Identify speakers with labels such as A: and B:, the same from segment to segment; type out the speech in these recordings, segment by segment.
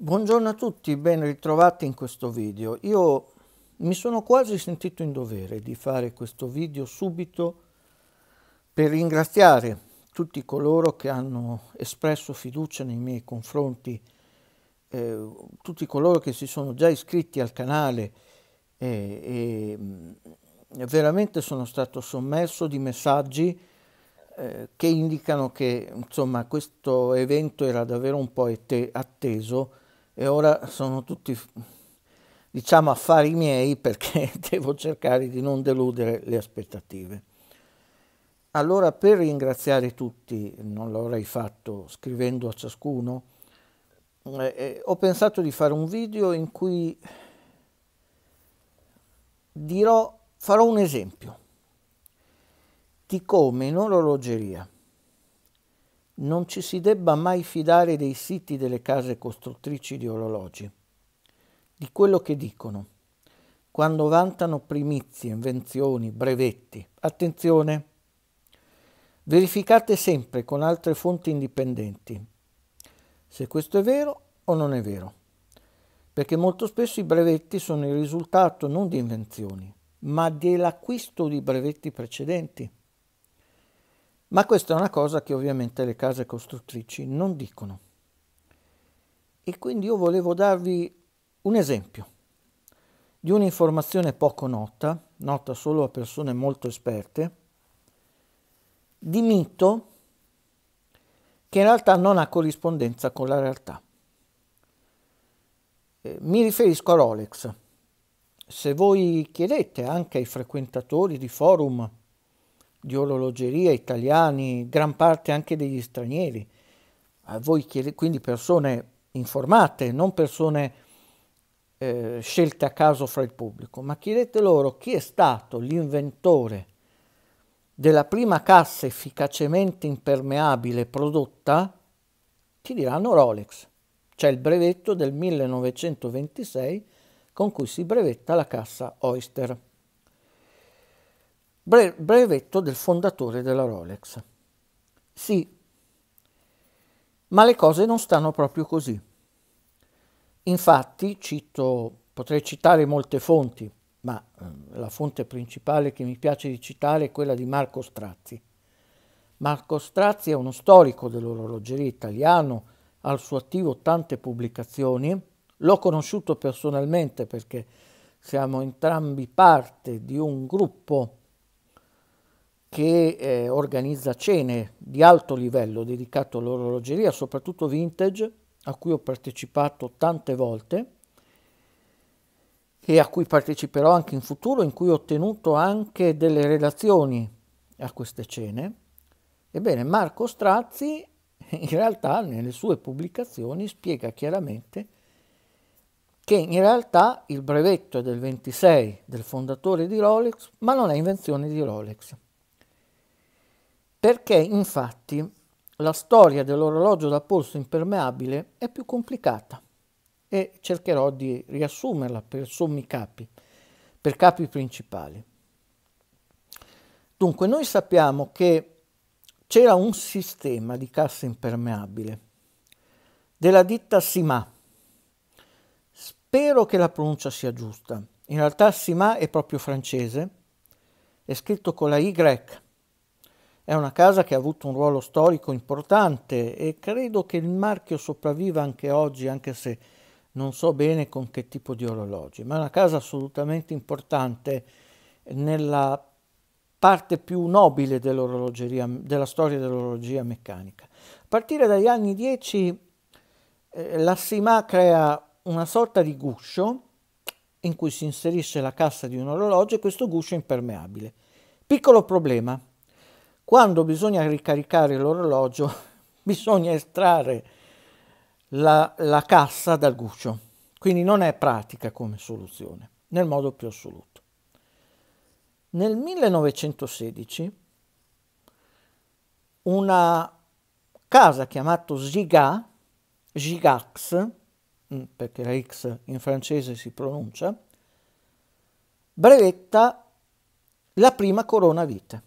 A: Buongiorno a tutti, ben ritrovati in questo video. Io mi sono quasi sentito in dovere di fare questo video subito per ringraziare tutti coloro che hanno espresso fiducia nei miei confronti, eh, tutti coloro che si sono già iscritti al canale eh, e, e mm, veramente sono stato sommerso di messaggi eh, che indicano che insomma questo evento era davvero un po' atteso e ora sono tutti diciamo affari miei perché devo cercare di non deludere le aspettative. Allora per ringraziare tutti, non l'avrei fatto scrivendo a ciascuno, eh, eh ho pensato di fare un video in cui dirò, farò un esempio di come in orologeria non ci si debba mai fidare dei siti delle case costruttrici di orologi, di quello che dicono, quando vantano primizie, invenzioni, brevetti. Attenzione! Verificate sempre con altre fonti indipendenti se questo è vero o non è vero, perché molto spesso i brevetti sono il risultato non di invenzioni, ma dell'acquisto di brevetti precedenti. Ma questa è una cosa che ovviamente le case costruttrici non dicono. E quindi io volevo darvi un esempio di un'informazione poco nota, nota solo a persone molto esperte, di mito che in realtà non ha corrispondenza con la realtà. Eh, mi riferisco a Rolex. Se voi chiedete anche ai frequentatori di forum di orologeria italiani, gran parte anche degli stranieri. A voi chiedete, quindi persone informate, non persone eh, scelte a caso fra il pubblico, ma chiedete loro chi è stato l'inventore della prima cassa efficacemente impermeabile prodotta, ti diranno Rolex. C'è il brevetto del 1926 con cui si brevetta la cassa Oyster. Bre brevetto del fondatore della Rolex. Sì, ma le cose non stanno proprio così. Infatti, cito, potrei citare molte fonti, ma ehm, la fonte principale che mi piace di citare è quella di Marco Strazzi. Marco Strazzi è uno storico dell'orologeria italiano, ha al suo attivo tante pubblicazioni, l'ho conosciuto personalmente perché siamo entrambi parte di un gruppo che eh, organizza cene di alto livello dedicato all'orologeria, soprattutto vintage, a cui ho partecipato tante volte e a cui parteciperò anche in futuro, in cui ho ottenuto anche delle relazioni a queste cene. Ebbene, Marco Strazzi in realtà nelle sue pubblicazioni spiega chiaramente che in realtà il brevetto è del 26 del fondatore di Rolex, ma non è invenzione di Rolex perché infatti la storia dell'orologio da polso impermeabile è più complicata e cercherò di riassumerla per sommi capi, per capi principali. Dunque, noi sappiamo che c'era un sistema di cassa impermeabile della ditta Sima. Spero che la pronuncia sia giusta. In realtà Sima è proprio francese, è scritto con la Y è una casa che ha avuto un ruolo storico importante e credo che il marchio sopravviva anche oggi, anche se non so bene con che tipo di orologi, ma è una casa assolutamente importante nella parte più nobile della storia dell'orologia meccanica. A partire dagli anni 10 eh, la Sima crea una sorta di guscio in cui si inserisce la cassa di un orologio e questo guscio è impermeabile. Piccolo problema, quando bisogna ricaricare l'orologio bisogna estrarre la, la cassa dal guscio, quindi non è pratica come soluzione, nel modo più assoluto. Nel 1916 una casa chiamata Giga, Gigax, mm, perché la X in francese si pronuncia, brevetta la prima corona vite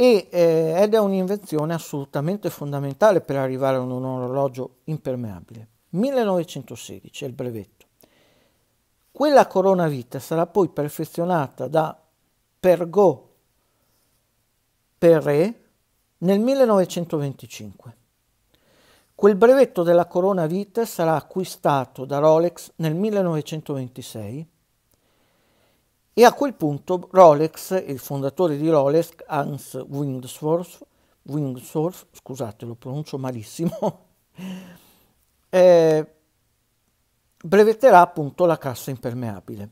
A: e, eh, ed è un'invenzione assolutamente fondamentale per arrivare a un orologio impermeabile. 1916 è il brevetto. Quella corona vita sarà poi perfezionata da Pergot Perret nel 1925. Quel brevetto della corona vita sarà acquistato da Rolex nel 1926 e a quel punto Rolex, il fondatore di Rolex, Hans Wingsworth, Wingsworth scusate lo pronuncio malissimo, eh, brevetterà appunto la cassa impermeabile.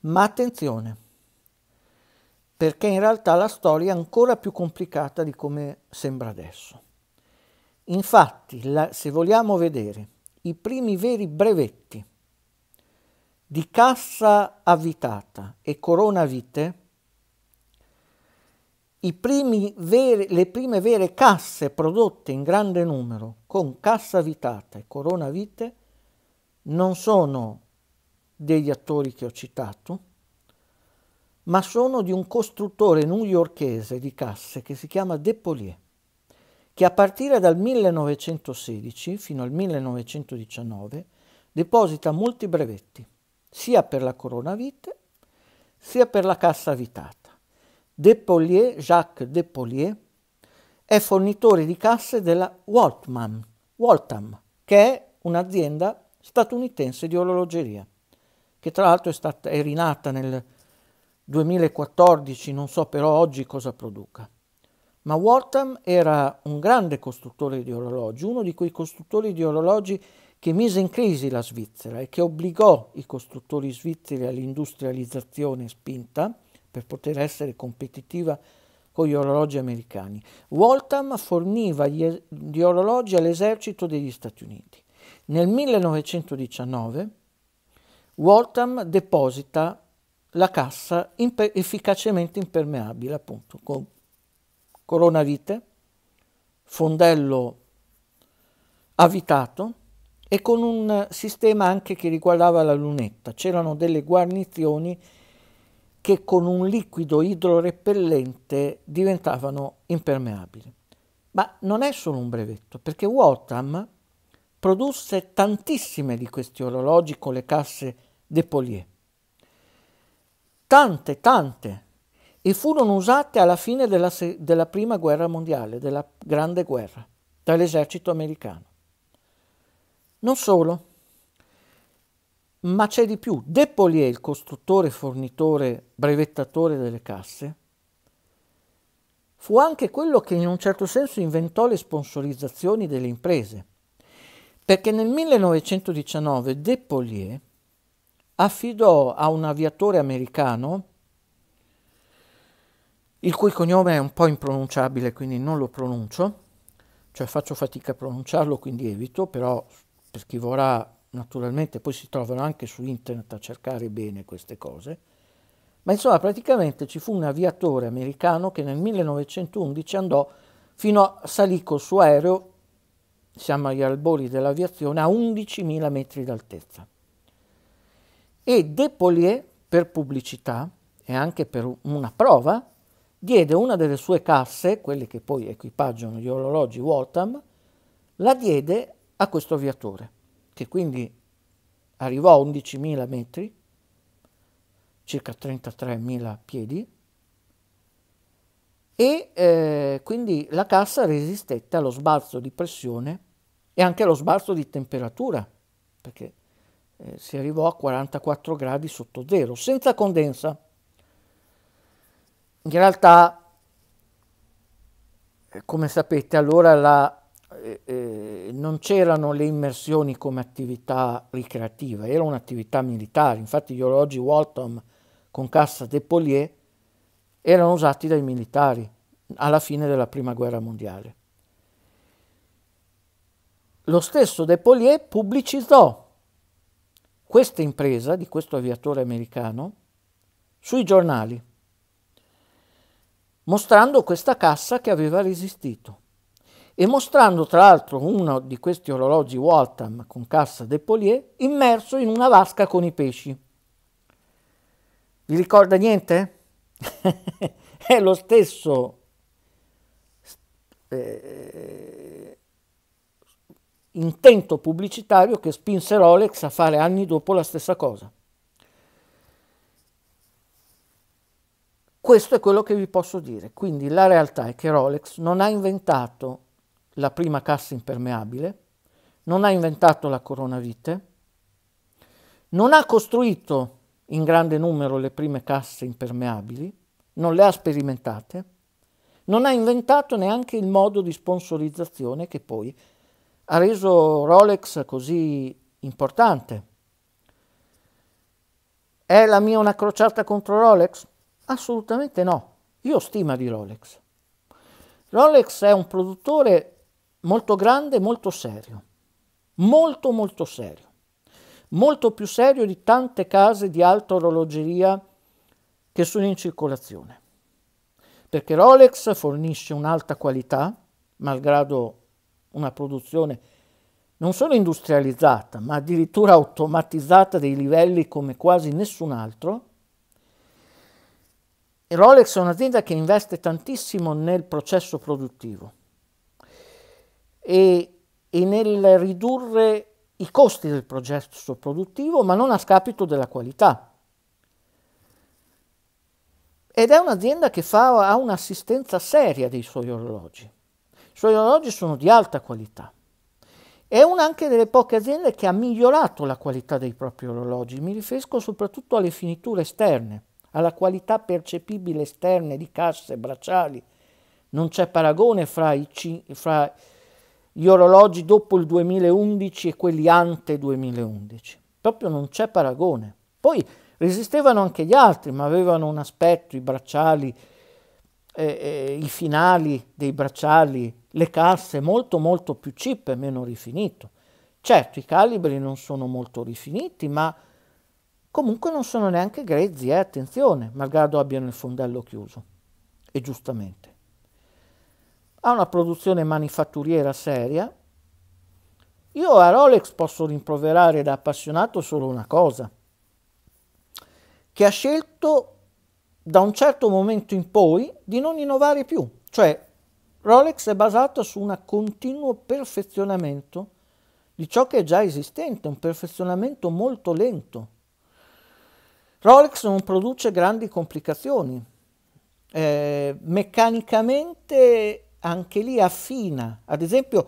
A: Ma attenzione, perché in realtà la storia è ancora più complicata di come sembra adesso. Infatti, la, se vogliamo vedere i primi veri brevetti di cassa avvitata e corona vite, vere, le prime vere casse prodotte in grande numero con cassa avvitata e corona vite non sono degli attori che ho citato, ma sono di un costruttore newyorchese di casse che si chiama Depolier, che a partire dal 1916 fino al 1919 deposita molti brevetti sia per la coronavite sia per la cassa vitata. Depolier, Jacques Depolier è fornitore di casse della Waltman, Waltham, che è un'azienda statunitense di orologeria, che tra l'altro è, stata, è rinata nel 2014, non so però oggi cosa produca. Ma Waltham era un grande costruttore di orologi, uno di quei costruttori di orologi che mise in crisi la Svizzera e che obbligò i costruttori svizzeri all'industrializzazione spinta per poter essere competitiva con gli orologi americani. Waltham forniva gli, gli orologi all'esercito degli Stati Uniti. Nel 1919 Waltham deposita la cassa imper efficacemente impermeabile, appunto, con coronavite, fondello avitato, e con un sistema anche che riguardava la lunetta. C'erano delle guarnizioni che con un liquido idrorepellente diventavano impermeabili. Ma non è solo un brevetto, perché Waltham produsse tantissime di questi orologi con le casse de Polier. Tante, tante, e furono usate alla fine della, della prima guerra mondiale, della Grande Guerra, dall'esercito americano. Non solo, ma c'è di più. Depolier, il costruttore, fornitore, brevettatore delle casse, fu anche quello che in un certo senso inventò le sponsorizzazioni delle imprese, perché nel 1919 Depolier affidò a un aviatore americano, il cui cognome è un po' impronunciabile, quindi non lo pronuncio, cioè faccio fatica a pronunciarlo, quindi evito, però per chi vorrà naturalmente poi si trovano anche su internet a cercare bene queste cose, ma insomma praticamente ci fu un aviatore americano che nel 1911 andò fino a, salì col suo aereo, siamo agli albori dell'aviazione, a 11.000 metri d'altezza. E Depolier, per pubblicità e anche per una prova, diede una delle sue casse, quelle che poi equipaggiano gli orologi Waltham, la diede a questo aviatore, che quindi arrivò a 11.000 metri, circa 33.000 piedi, e eh, quindi la cassa resistette allo sbalzo di pressione e anche allo sbalzo di temperatura, perché eh, si arrivò a 44 gradi sotto zero, senza condensa. In realtà, eh, come sapete, allora la eh, eh, non c'erano le immersioni come attività ricreativa, era un'attività militare, infatti gli orologi Waltham con cassa Depolier erano usati dai militari alla fine della prima guerra mondiale. Lo stesso Depolier pubblicizzò questa impresa di questo aviatore americano sui giornali, mostrando questa cassa che aveva resistito e mostrando tra l'altro uno di questi orologi Waltham con cassa Depolier immerso in una vasca con i pesci. Vi ricorda niente? È lo stesso eh, intento pubblicitario che spinse Rolex a fare anni dopo la stessa cosa. Questo è quello che vi posso dire, quindi la realtà è che Rolex non ha inventato la prima cassa impermeabile, non ha inventato la coronavite, non ha costruito in grande numero le prime casse impermeabili, non le ha sperimentate, non ha inventato neanche il modo di sponsorizzazione che poi ha reso Rolex così importante. È la mia una crociata contro Rolex? Assolutamente no. Io stima di Rolex. Rolex è un produttore molto grande, e molto serio, molto molto serio, molto più serio di tante case di alta orologeria che sono in circolazione, perché Rolex fornisce un'alta qualità, malgrado una produzione non solo industrializzata, ma addirittura automatizzata dei livelli come quasi nessun altro. E Rolex è un'azienda che investe tantissimo nel processo produttivo e, e nel ridurre i costi del processo produttivo, ma non a scapito della qualità. Ed è un'azienda che fa, ha un'assistenza seria dei suoi orologi. I suoi orologi sono di alta qualità. È una anche delle poche aziende che ha migliorato la qualità dei propri orologi. Mi riferisco soprattutto alle finiture esterne, alla qualità percepibile esterne di casse, bracciali. Non c'è paragone fra i, fra gli orologi dopo il 2011 e quelli ante 2011. Proprio non c'è paragone. Poi resistevano anche gli altri, ma avevano un aspetto, i bracciali, eh, eh, i finali dei bracciali, le casse molto molto più chip e meno rifinito. Certo, i calibri non sono molto rifiniti, ma comunque non sono neanche grezzi, eh, attenzione, malgrado abbiano il fondello chiuso. E giustamente ha una produzione manifatturiera seria. Io a Rolex posso rimproverare da appassionato solo una cosa, che ha scelto da un certo momento in poi di non innovare più, cioè Rolex è basata su un continuo perfezionamento di ciò che è già esistente, un perfezionamento molto lento. Rolex non produce grandi complicazioni, eh, meccanicamente anche lì affina. Ad esempio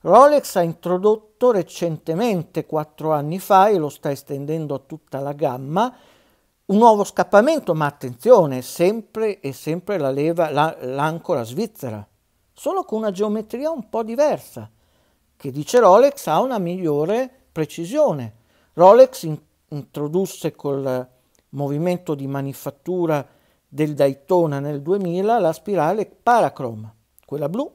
A: Rolex ha introdotto recentemente, quattro anni fa, e lo sta estendendo a tutta la gamma, un nuovo scappamento, ma attenzione, sempre e sempre la leva, la, l'ancora svizzera, solo con una geometria un po' diversa, che dice Rolex ha una migliore precisione. Rolex in, introdusse col movimento di manifattura del Daytona nel 2000 la spirale Parachrome quella blu,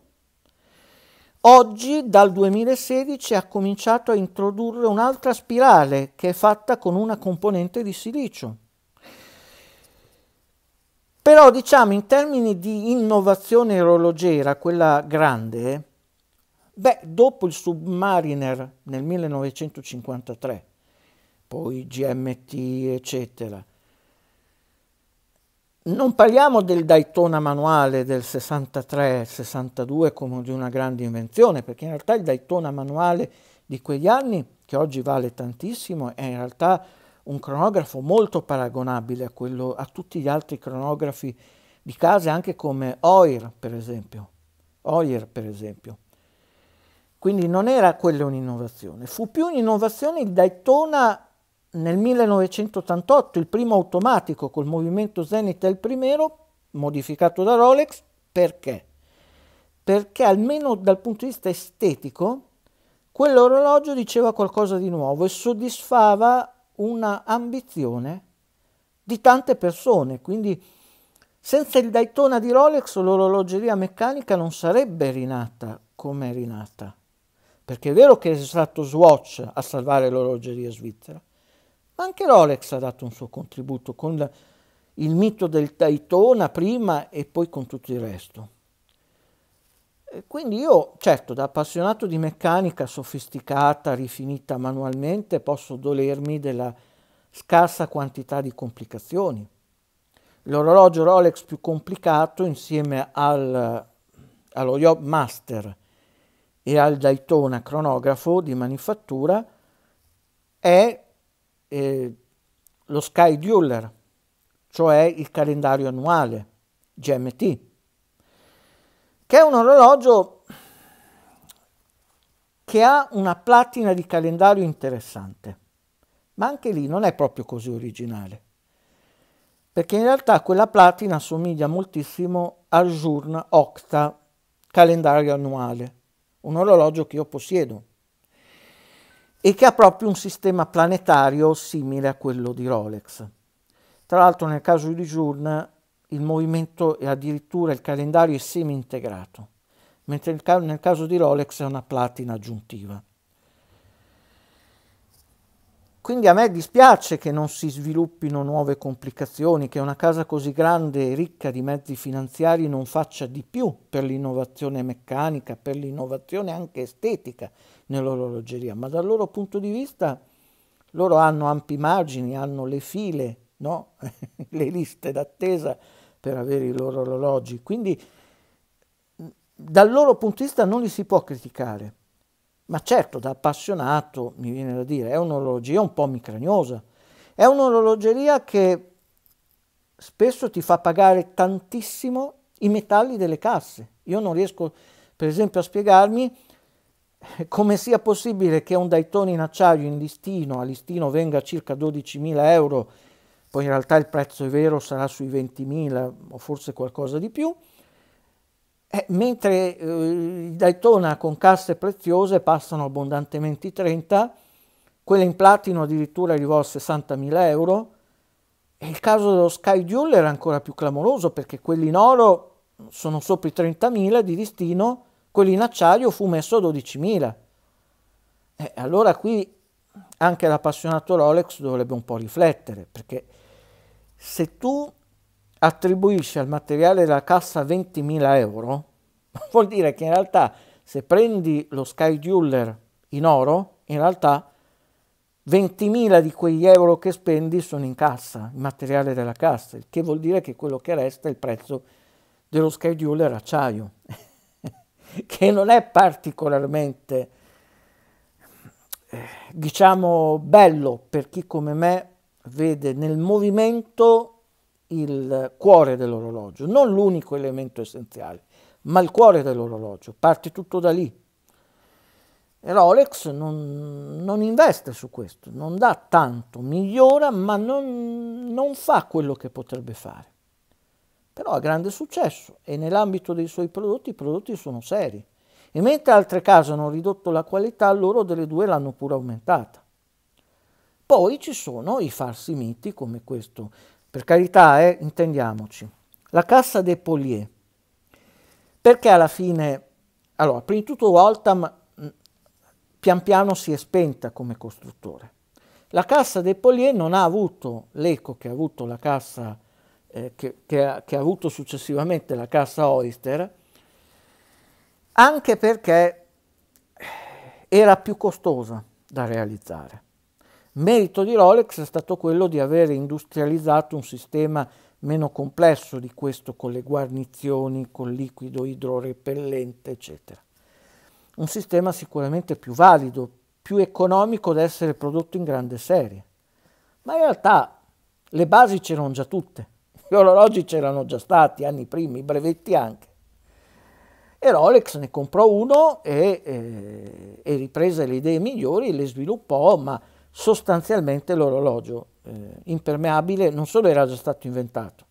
A: oggi dal 2016 ha cominciato a introdurre un'altra spirale che è fatta con una componente di silicio. Però diciamo in termini di innovazione orologera, quella grande, beh, dopo il Submariner nel 1953, poi GMT eccetera, non parliamo del Daytona manuale del 63-62 come di una grande invenzione, perché in realtà il Daytona manuale di quegli anni, che oggi vale tantissimo, è in realtà un cronografo molto paragonabile a, quello, a tutti gli altri cronografi di casa, anche come OIR, per esempio. Oyer, per esempio. Quindi non era quella un'innovazione. Fu più un'innovazione il Daytona nel 1988 il primo automatico col movimento Zenith è il primo, modificato da Rolex, perché? Perché almeno dal punto di vista estetico quell'orologio diceva qualcosa di nuovo e soddisfava una ambizione di tante persone, quindi senza il Daytona di Rolex l'orologeria meccanica non sarebbe rinata come è rinata perché è vero che è stato Swatch a salvare l'orologeria svizzera, anche Rolex ha dato un suo contributo con il mito del Daytona prima e poi con tutto il resto. E quindi io, certo, da appassionato di meccanica sofisticata, rifinita manualmente, posso dolermi della scarsa quantità di complicazioni. L'orologio Rolex più complicato insieme al, allo Yob Master e al Daytona cronografo di manifattura è eh, lo Sky cioè il calendario annuale GMT, che è un orologio che ha una platina di calendario interessante, ma anche lì non è proprio così originale, perché in realtà quella platina assomiglia moltissimo al Journe Octa calendario annuale, un orologio che io possiedo e che ha proprio un sistema planetario simile a quello di Rolex. Tra l'altro nel caso di Journe il movimento e addirittura il calendario è semi integrato, mentre nel caso di Rolex è una platina aggiuntiva. Quindi a me dispiace che non si sviluppino nuove complicazioni, che una casa così grande e ricca di mezzi finanziari non faccia di più per l'innovazione meccanica, per l'innovazione anche estetica nell'orologeria, ma dal loro punto di vista loro hanno ampi margini, hanno le file, no? le liste d'attesa per avere i loro orologi, quindi dal loro punto di vista non li si può criticare. Ma certo, da appassionato, mi viene da dire, è un'orologeria un po' micragnosa. È un'orologeria che spesso ti fa pagare tantissimo i metalli delle casse. Io non riesco, per esempio, a spiegarmi eh, come sia possibile che un Daytona in acciaio in listino a listino venga a circa 12.000 euro, poi in realtà il prezzo è vero sarà sui 20.000 o forse qualcosa di più, eh, mentre eh, Daytona con casse preziose passano abbondantemente i 30, quelle in platino addirittura arrivò a 60.000 euro, e il caso dello Sky Duel era ancora più clamoroso perché quelli in oro sono sopra i 30.000 di listino, quelli in acciaio fu messo a 12.000. Eh, allora qui anche l'appassionato Rolex dovrebbe un po' riflettere, perché se tu attribuisce al materiale della cassa 20.000 euro, vuol dire che in realtà se prendi lo Sky Jeweler in oro, in realtà 20.000 di quegli euro che spendi sono in cassa, il materiale della cassa, il che vuol dire che quello che resta è il prezzo dello scheduler acciaio, che non è particolarmente, eh, diciamo, bello per chi come me vede nel movimento il cuore dell'orologio, non l'unico elemento essenziale, ma il cuore dell'orologio, parte tutto da lì. E Rolex non, non investe su questo, non dà tanto, migliora, ma non, non fa quello che potrebbe fare. Però ha grande successo e nell'ambito dei suoi prodotti i prodotti sono seri. E mentre altre case hanno ridotto la qualità, loro delle due l'hanno pure aumentata. Poi ci sono i falsi miti come questo per carità, eh, intendiamoci. La cassa dei Polier. Perché alla fine... Allora, prima di tutto Waltham mm, pian piano si è spenta come costruttore. La cassa dei Polier non ha avuto l'eco che ha avuto la cassa eh, che, che, ha, che ha avuto successivamente la cassa Oyster, anche perché era più costosa da realizzare. Merito di Rolex è stato quello di aver industrializzato un sistema meno complesso di questo con le guarnizioni, con liquido idrorepellente, eccetera. Un sistema sicuramente più valido, più economico da essere prodotto in grande serie. Ma in realtà le basi c'erano già tutte, gli orologi c'erano già stati anni prima, i brevetti anche. E Rolex ne comprò uno e, eh, e riprese le idee migliori, le sviluppò, ma sostanzialmente l'orologio eh, impermeabile non solo era già stato inventato,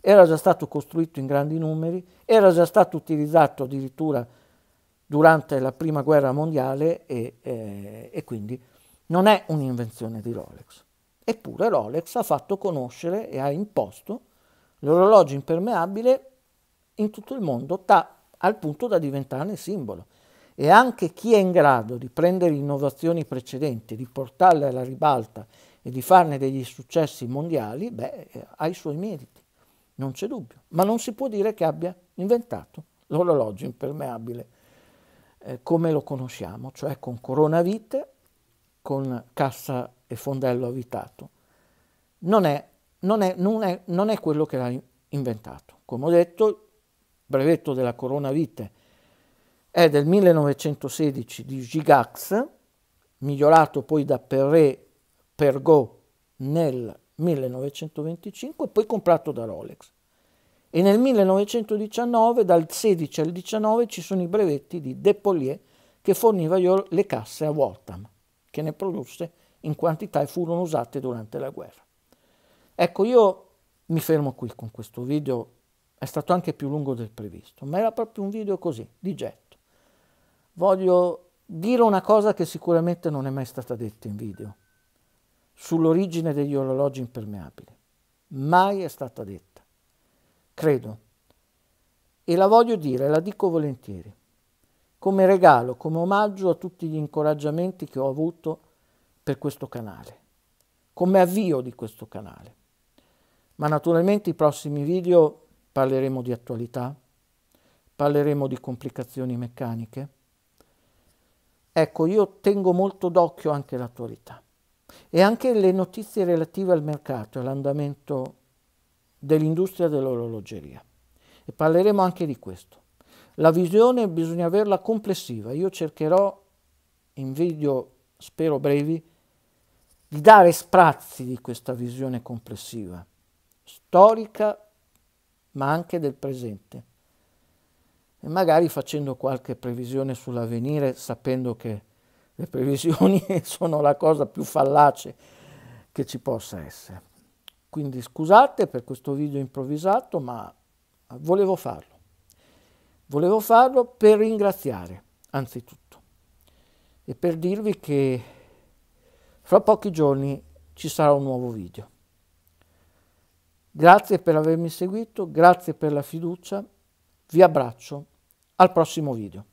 A: era già stato costruito in grandi numeri, era già stato utilizzato addirittura durante la prima guerra mondiale e, eh, e quindi non è un'invenzione di Rolex. Eppure Rolex ha fatto conoscere e ha imposto l'orologio impermeabile in tutto il mondo, ta, al punto da diventarne simbolo e anche chi è in grado di prendere innovazioni precedenti, di portarle alla ribalta e di farne degli successi mondiali, beh, eh, ha i suoi meriti, non c'è dubbio. Ma non si può dire che abbia inventato l'orologio impermeabile eh, come lo conosciamo, cioè con coronavite, con cassa e fondello avvitato. Non è, non è, non è, non è quello che l'ha inventato. Come ho detto, il brevetto della coronavite è è del 1916 di Gigax, migliorato poi da Perret Pergot nel 1925 e poi comprato da Rolex. E nel 1919, dal 16 al 19, ci sono i brevetti di Depolier che forniva le casse a Waltham, che ne produsse in quantità e furono usate durante la guerra. Ecco, io mi fermo qui con questo video, è stato anche più lungo del previsto, ma era proprio un video così, di jet voglio dire una cosa che sicuramente non è mai stata detta in video, sull'origine degli orologi impermeabili. Mai è stata detta, credo. E la voglio dire, la dico volentieri, come regalo, come omaggio a tutti gli incoraggiamenti che ho avuto per questo canale, come avvio di questo canale. Ma naturalmente i prossimi video parleremo di attualità, parleremo di complicazioni meccaniche, Ecco, io tengo molto d'occhio anche l'attualità e anche le notizie relative al mercato e all'andamento dell'industria dell'orologeria. E parleremo anche di questo. La visione bisogna averla complessiva. Io cercherò in video, spero brevi, di dare sprazzi di questa visione complessiva, storica ma anche del presente e magari facendo qualche previsione sull'avvenire sapendo che le previsioni sono la cosa più fallace che ci possa essere. Quindi scusate per questo video improvvisato, ma volevo farlo. Volevo farlo per ringraziare, anzitutto, e per dirvi che fra pochi giorni ci sarà un nuovo video. Grazie per avermi seguito, grazie per la fiducia, vi abbraccio al prossimo video.